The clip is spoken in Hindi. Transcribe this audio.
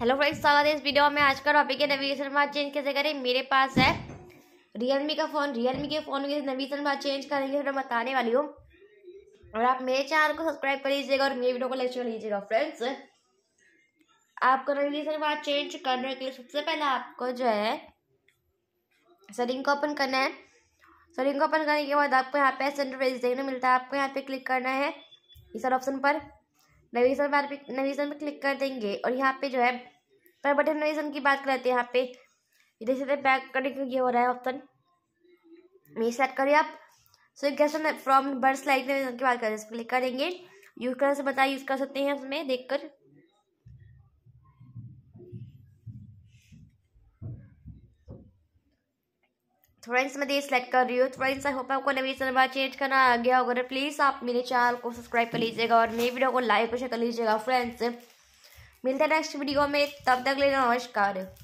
हेलो फ्रेंड्स स्वागत है इस वीडियो में आज का टॉपिक है नेविगेशन बार चेंज कैसे करें मेरे पास है रियलमी का फ़ोन रियलमी के फ़ोन में नेविगेशन बार चेंज करेंगे मैं बताने वाली हूँ और आप मेरे चैनल को सब्सक्राइब कर लीजिएगा और मेरे वीडियो को लाइक कर लीजिएगा फ्रेंड्स आपको नेविगेशन बार चेंज करने के लिए सबसे पहले आपको जो है सेटिंग को ओपन करना है सेटिंग को ओपन करने के बाद आपको यहाँ पे सेंटर देखने मिलता है आपको यहाँ पे क्लिक करना है इस ऑप्शन पर नवीजन बार पे नवीजन पे क्लिक कर देंगे और यहाँ पे जो है पर बटन नवीजन की बात करते हैं यहाँ पे इधर से बैक करने ये हो रहा है ऑप्शन ये सेट करिए आप सो कैसे फ्रॉम बर्ड स्लाइड नवीजन की बात करते हैं इस पर क्लिक करेंगे यूज़ कर से बताया यूज़ कर सकते हैं उसमें देखकर फ्रेंड्स मैं देर सेलेक्ट कर रही हूँ फ्रेंड्स आई होप आपको नेविगेशन बार चेंज करना आ गया होगा प्लीज़ आप मेरे चैनल को सब्सक्राइब कर लीजिएगा और मेरी वीडियो को लाइक और शेयर कर लीजिएगा फ्रेंड्स मिलते हैं नेक्स्ट वीडियो में तब तक लेना नमस्कार